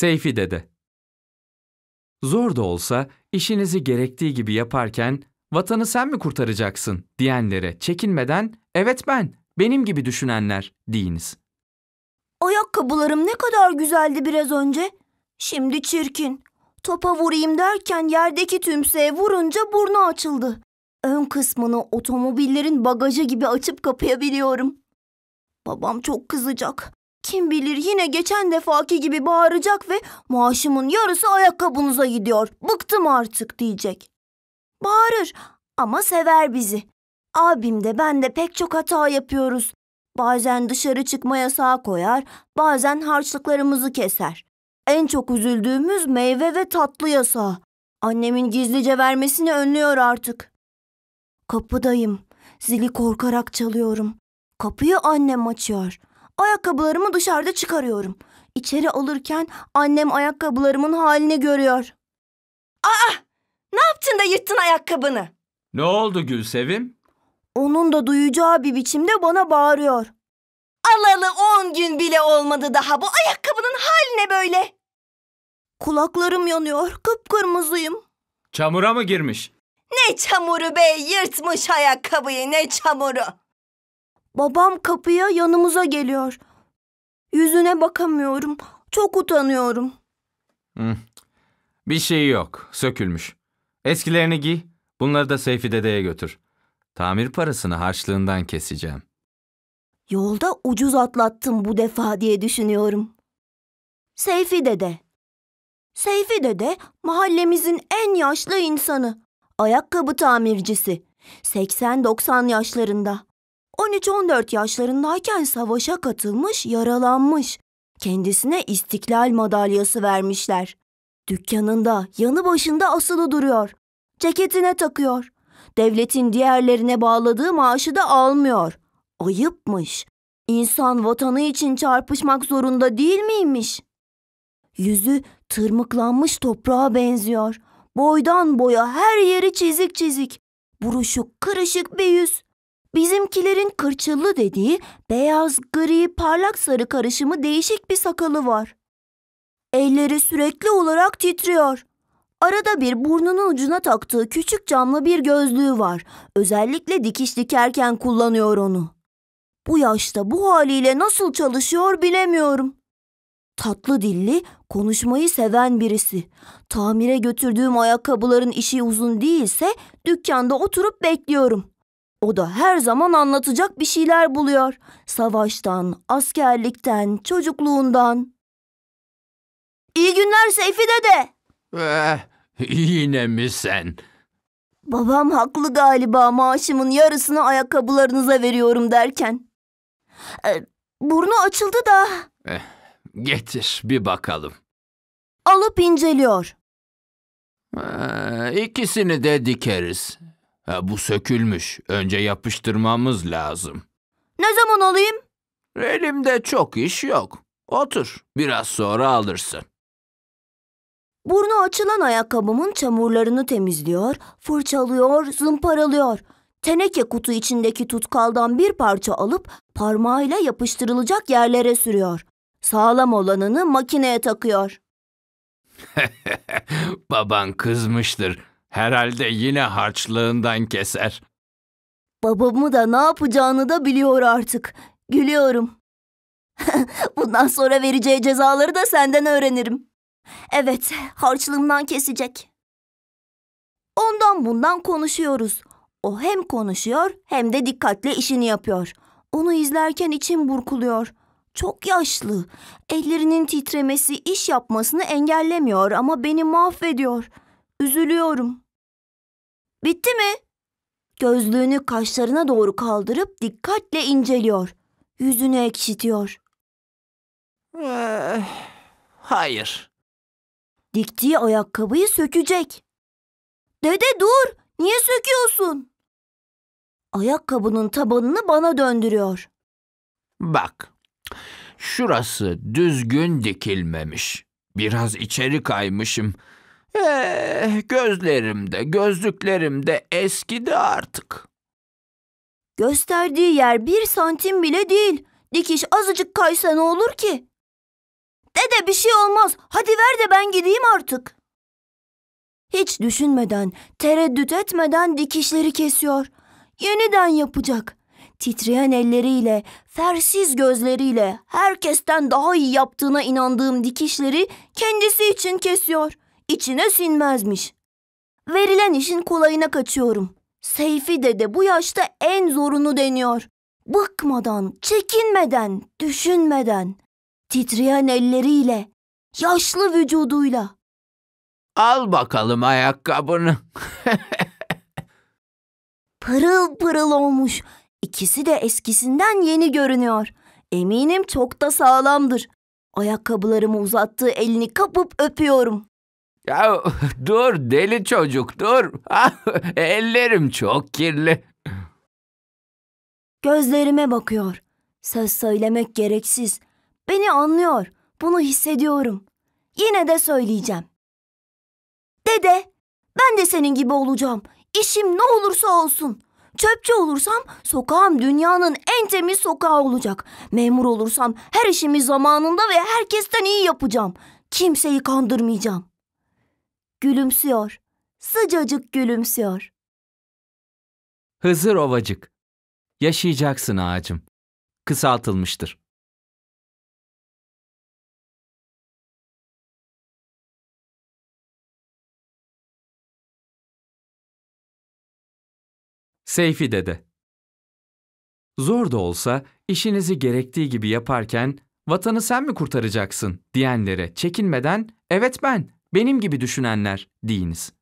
Seyfi Dede Zor da olsa işinizi gerektiği gibi yaparken vatanı sen mi kurtaracaksın diyenlere çekinmeden evet ben, benim gibi düşünenler deyiniz. Ayakkabılarım ne kadar güzeldi biraz önce. Şimdi çirkin. Topa vurayım derken yerdeki tümseye vurunca burnu açıldı. Ön kısmını otomobillerin bagajı gibi açıp kapayabiliyorum. Babam çok kızacak. Kim bilir yine geçen defaki gibi bağıracak ve maaşımın yarısı ayakkabınıza gidiyor. Bıktım artık diyecek. Bağırır ama sever bizi. Abim de ben de pek çok hata yapıyoruz. Bazen dışarı çıkma yasağı koyar, bazen harçlıklarımızı keser. En çok üzüldüğümüz meyve ve tatlı yasağı. Annemin gizlice vermesini önlüyor artık. Kapıdayım. Zili korkarak çalıyorum. Kapıyı annem açıyor. Ayakkabılarımı dışarıda çıkarıyorum. İçeri alırken annem ayakkabılarımın halini görüyor. Aa! Ne yaptın da yırttın ayakkabını? Ne oldu Gülsevim? Onun da duyacağı bir biçimde bana bağırıyor. Alalı on gün bile olmadı daha bu ayakkabının haline böyle. Kulaklarım yanıyor, kıpkırmızıyım. Çamura mı girmiş? Ne çamuru be, yırtmış ayakkabıyı ne çamuru. Babam kapıya yanımıza geliyor. Yüzüne bakamıyorum. Çok utanıyorum. Hı. Bir şey yok. Sökülmüş. Eskilerini giy. Bunları da Seyfi dedeye götür. Tamir parasını harçlığından keseceğim. Yolda ucuz atlattım bu defa diye düşünüyorum. Seyfi dede. Seyfi dede mahallemizin en yaşlı insanı. Ayakkabı tamircisi. 80-90 yaşlarında. 13-14 yaşlarındayken savaşa katılmış, yaralanmış. Kendisine istiklal madalyası vermişler. Dükkanında, yanı başında asılı duruyor. Ceketine takıyor. Devletin diğerlerine bağladığı maaşı da almıyor. Ayıpmış. İnsan vatanı için çarpışmak zorunda değil miymiş? Yüzü tırmıklanmış toprağa benziyor. Boydan boya her yeri çizik çizik. Buruşuk kırışık bir yüz. Bizimkilerin kırçıllı dediği beyaz, gri, parlak sarı karışımı değişik bir sakalı var. Elleri sürekli olarak titriyor. Arada bir burnunun ucuna taktığı küçük camlı bir gözlüğü var. Özellikle dikiş dikerken kullanıyor onu. Bu yaşta bu haliyle nasıl çalışıyor bilemiyorum. Tatlı dilli, konuşmayı seven birisi. Tamire götürdüğüm ayakkabıların işi uzun değilse dükkanda oturup bekliyorum. O da her zaman anlatacak bir şeyler buluyor. Savaştan, askerlikten, çocukluğundan. İyi günler Seyfi dede. Eh, yine mi sen? Babam haklı galiba maaşımın yarısını ayakkabılarınıza veriyorum derken. E, burnu açıldı da. Eh, getir bir bakalım. Alıp inceliyor. Ee, ikisini de dikeriz. Ha, bu sökülmüş. Önce yapıştırmamız lazım. Ne zaman alayım? Elimde çok iş yok. Otur. Biraz sonra alırsın. Burnu açılan ayakkabımın çamurlarını temizliyor, fırçalıyor, zımparalıyor. Teneke kutu içindeki tutkaldan bir parça alıp parmağıyla yapıştırılacak yerlere sürüyor. Sağlam olanını makineye takıyor. Baban kızmıştır. Herhalde yine harçlığından keser. Babamı da ne yapacağını da biliyor artık. Gülüyorum. Bundan sonra vereceği cezaları da senden öğrenirim. Evet, harçlığımdan kesecek. Ondan bundan konuşuyoruz. O hem konuşuyor hem de dikkatle işini yapıyor. Onu izlerken içim burkuluyor. Çok yaşlı. Ellerinin titremesi iş yapmasını engellemiyor ama beni mahvediyor.'' Üzülüyorum. Bitti mi? Gözlüğünü kaşlarına doğru kaldırıp dikkatle inceliyor. Yüzünü ekşitiyor. Eh, hayır. Diktiği ayakkabıyı sökecek. Dede dur, niye söküyorsun? Ayakkabının tabanını bana döndürüyor. Bak, şurası düzgün dikilmemiş. Biraz içeri kaymışım. Eh, gözlerim de de eskidi artık. Gösterdiği yer bir santim bile değil. Dikiş azıcık kaysa ne olur ki? Dede bir şey olmaz. Hadi ver de ben gideyim artık. Hiç düşünmeden, tereddüt etmeden dikişleri kesiyor. Yeniden yapacak. Titreyen elleriyle, fersiz gözleriyle herkesten daha iyi yaptığına inandığım dikişleri kendisi için kesiyor.'' içine sinmezmiş. Verilen işin kolayına kaçıyorum. Seyfi dede bu yaşta en zorunu deniyor. Bıkmadan, çekinmeden, düşünmeden, titreyen elleriyle, yaşlı vücuduyla. Al bakalım ayakkabını. pırıl pırıl olmuş. İkisi de eskisinden yeni görünüyor. Eminim çok da sağlamdır. Ayakkabılarımı uzattığı elini kapıp öpüyorum. Ya dur deli çocuk dur. Ellerim çok kirli. Gözlerime bakıyor. Söz söylemek gereksiz. Beni anlıyor. Bunu hissediyorum. Yine de söyleyeceğim. Dede, ben de senin gibi olacağım. İşim ne olursa olsun. Çöpçü olursam sokağım dünyanın en temiz sokağı olacak. Memur olursam her işimi zamanında ve herkesten iyi yapacağım. Kimseyi kandırmayacağım. Gülümsüyor. Sıcacık gülümsüyor. Hızır Ovacık. Yaşayacaksın ağacım. Kısaltılmıştır. Seyfi Dede Zor da olsa işinizi gerektiği gibi yaparken vatanı sen mi kurtaracaksın diyenlere çekinmeden evet ben benim gibi düşünenler deyiniz.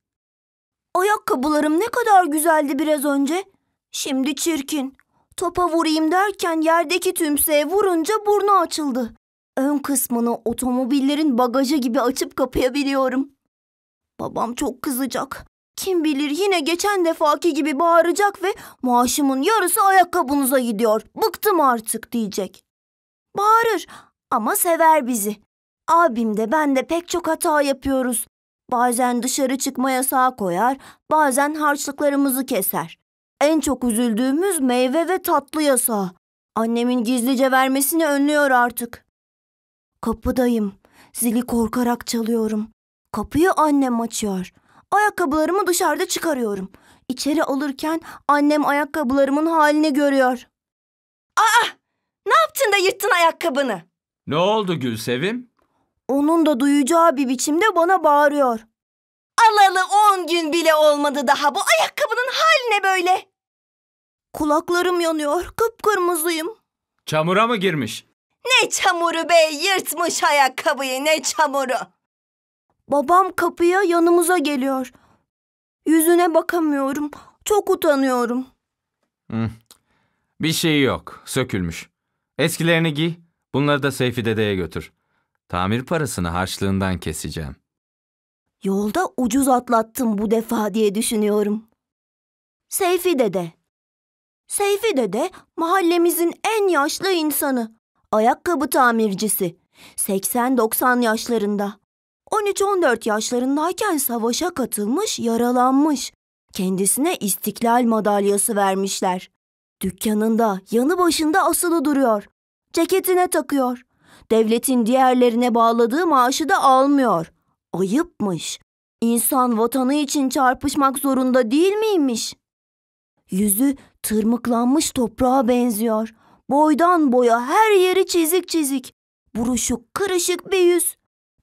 Ayakkabılarım ne kadar güzeldi biraz önce. Şimdi çirkin. Topa vurayım derken yerdeki tümseye vurunca burnu açıldı. Ön kısmını otomobillerin bagajı gibi açıp kapayabiliyorum. Babam çok kızacak. Kim bilir yine geçen defaki gibi bağıracak ve maaşımın yarısı ayakkabınıza gidiyor. Bıktım artık diyecek. Bağırır ama sever bizi. Abim de ben de pek çok hata yapıyoruz. Bazen dışarı çıkma yasağı koyar, bazen harçlıklarımızı keser. En çok üzüldüğümüz meyve ve tatlı yasağı. Annemin gizlice vermesini önlüyor artık. Kapıdayım. Zili korkarak çalıyorum. Kapıyı annem açıyor. Ayakkabılarımı dışarıda çıkarıyorum. İçeri alırken annem ayakkabılarımın halini görüyor. Aa! Ne yaptın da yırttın ayakkabını? Ne oldu Gülsevim? Onun da duyacağı bir biçimde bana bağırıyor. Alalı on gün bile olmadı daha bu ayakkabının hal ne böyle. Kulaklarım yanıyor, kıpkırmızıyım. Çamura mı girmiş? Ne çamuru be, yırtmış ayakkabıyı ne çamuru. Babam kapıya yanımıza geliyor. Yüzüne bakamıyorum, çok utanıyorum. Hmm. Bir şey yok, sökülmüş. Eskilerini giy, bunları da Seyfi dedeye götür. Tamir parasını harçlığından keseceğim. Yolda ucuz atlattım bu defa diye düşünüyorum. Seyfi dede. Seyfi dede mahallemizin en yaşlı insanı. Ayakkabı tamircisi. 80-90 yaşlarında. 13-14 yaşlarındayken savaşa katılmış, yaralanmış. Kendisine istiklal madalyası vermişler. Dükkanında, yanı başında asılı duruyor. Ceketine takıyor. Devletin diğerlerine bağladığı maaşı da almıyor. Ayıpmış. İnsan vatanı için çarpışmak zorunda değil miymiş? Yüzü tırmıklanmış toprağa benziyor. Boydan boya her yeri çizik çizik. Buruşuk kırışık bir yüz.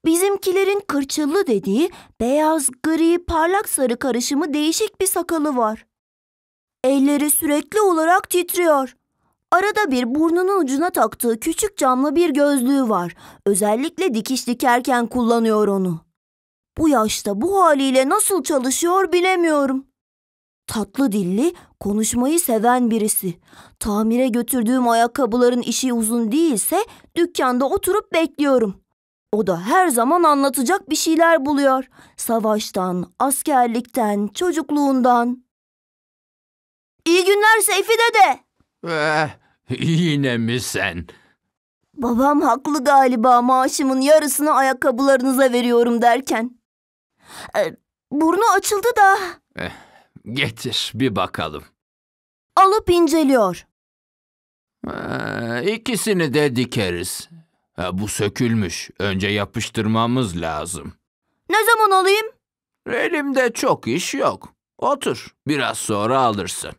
Bizimkilerin kırçıllı dediği beyaz gri parlak sarı karışımı değişik bir sakalı var. Elleri sürekli olarak titriyor. Arada bir burnunun ucuna taktığı küçük camlı bir gözlüğü var. Özellikle dikiş dikerken kullanıyor onu. Bu yaşta bu haliyle nasıl çalışıyor bilemiyorum. Tatlı dilli, konuşmayı seven birisi. Tamire götürdüğüm ayakkabıların işi uzun değilse dükkanda oturup bekliyorum. O da her zaman anlatacak bir şeyler buluyor. Savaştan, askerlikten, çocukluğundan. İyi günler Seyfi dede. Eh, yine mi sen? Babam haklı galiba maaşımın yarısını ayakkabılarınıza veriyorum derken. E, burnu açıldı da. Eh, getir bir bakalım. Alıp inceliyor. Eh, ikisini de dikeriz. bu sökülmüş. Önce yapıştırmamız lazım. Ne zaman alayım? Elimde çok iş yok. Otur. Biraz sonra alırsın.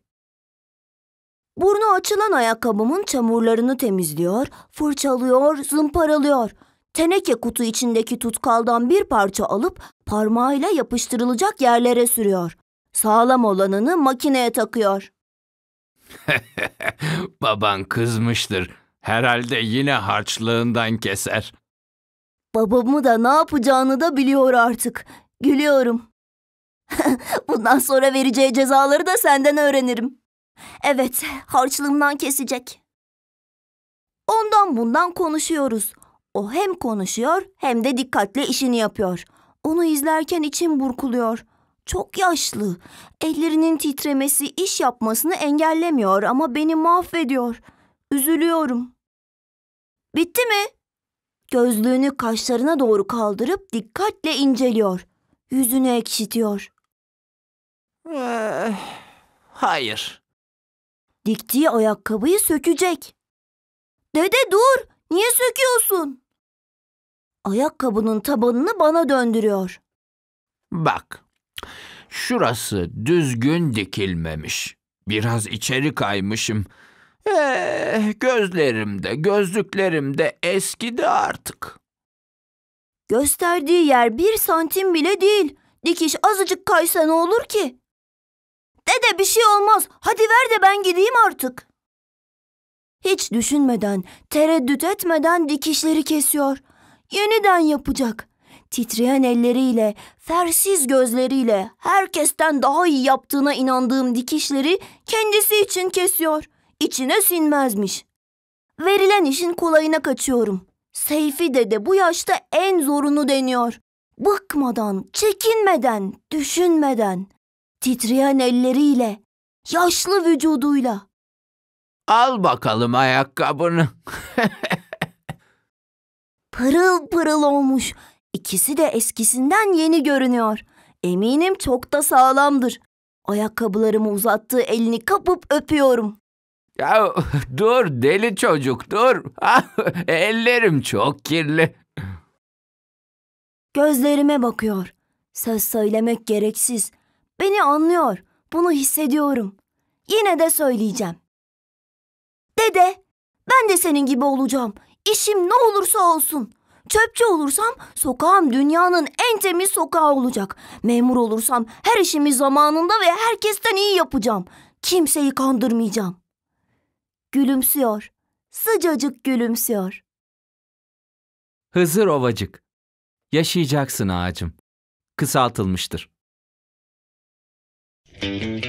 Burnu açılan ayakkabımın çamurlarını temizliyor, fırçalıyor, zımparalıyor. Teneke kutu içindeki tutkaldan bir parça alıp parmağıyla yapıştırılacak yerlere sürüyor. Sağlam olanını makineye takıyor. Baban kızmıştır. Herhalde yine harçlığından keser. Babamı da ne yapacağını da biliyor artık. Gülüyorum. Bundan sonra vereceği cezaları da senden öğrenirim. Evet, harçlığımdan kesecek. Ondan bundan konuşuyoruz. O hem konuşuyor hem de dikkatle işini yapıyor. Onu izlerken içim burkuluyor. Çok yaşlı. Ellerinin titremesi iş yapmasını engellemiyor ama beni mahvediyor. Üzülüyorum. Bitti mi? Gözlüğünü kaşlarına doğru kaldırıp dikkatle inceliyor. Yüzünü ekşitiyor. Ee, hayır. Diktiği ayakkabıyı sökecek. Dede dur, niye söküyorsun? Ayakkabının tabanını bana döndürüyor. Bak, şurası düzgün dikilmemiş. Biraz içeri kaymışım. Ee, eh, gözlerimde, gözlüklerimde eskidi artık. Gösterdiği yer bir santim bile değil. Dikiş azıcık kaysa ne olur ki? Dede bir şey olmaz. Hadi ver de ben gideyim artık. Hiç düşünmeden, tereddüt etmeden dikişleri kesiyor. Yeniden yapacak. Titreyen elleriyle, fersiz gözleriyle herkesten daha iyi yaptığına inandığım dikişleri kendisi için kesiyor. İçine sinmezmiş. Verilen işin kolayına kaçıyorum. Seyfi dede bu yaşta en zorunu deniyor. Bıkmadan, çekinmeden, düşünmeden titreyen elleriyle, yaşlı vücuduyla. Al bakalım ayakkabını. pırıl pırıl olmuş. İkisi de eskisinden yeni görünüyor. Eminim çok da sağlamdır. Ayakkabılarımı uzattığı elini kapıp öpüyorum. Ya dur deli çocuk dur. Ellerim çok kirli. Gözlerime bakıyor. Söz söylemek gereksiz. Beni anlıyor. Bunu hissediyorum. Yine de söyleyeceğim. Dede, ben de senin gibi olacağım. İşim ne olursa olsun. Çöpçü olursam sokağım dünyanın en temiz sokağı olacak. Memur olursam her işimi zamanında ve herkesten iyi yapacağım. Kimseyi kandırmayacağım. Gülümsüyor. Sıcacık gülümsüyor. Hızır Ovacık Yaşayacaksın ağacım. Kısaltılmıştır. Mm-hmm.